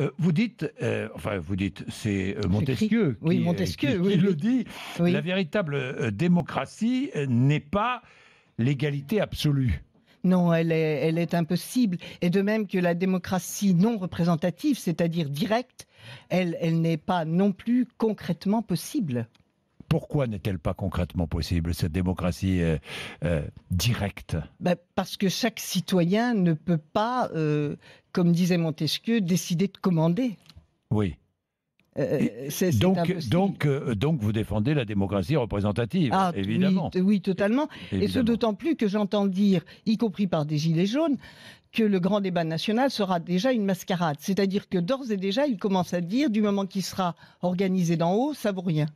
Euh, vous dites, euh, enfin vous dites, c'est euh, Montesquieu, qui, le dit, la véritable démocratie n'est pas l'égalité absolue. Non, elle est, impossible. Et de même que la démocratie non représentative, c'est-à-dire directe, elle n'est pas non plus concrètement possible. Pourquoi n'est-elle pas concrètement possible, cette démocratie euh, euh, directe ben, Parce que chaque citoyen ne peut pas, euh, comme disait Montesquieu, décider de commander. Oui. donc, vous défendez la démocratie représentative, ah, évidemment. Oui, totalement. Et ce d'autant plus que j'entends dire, y compris par des gilets jaunes, que le grand débat national sera déjà une mascarade. C'est-à-dire que d'ores et déjà, il commence à dire, du moment qu'il sera organisé d'en haut, ça vaut rien.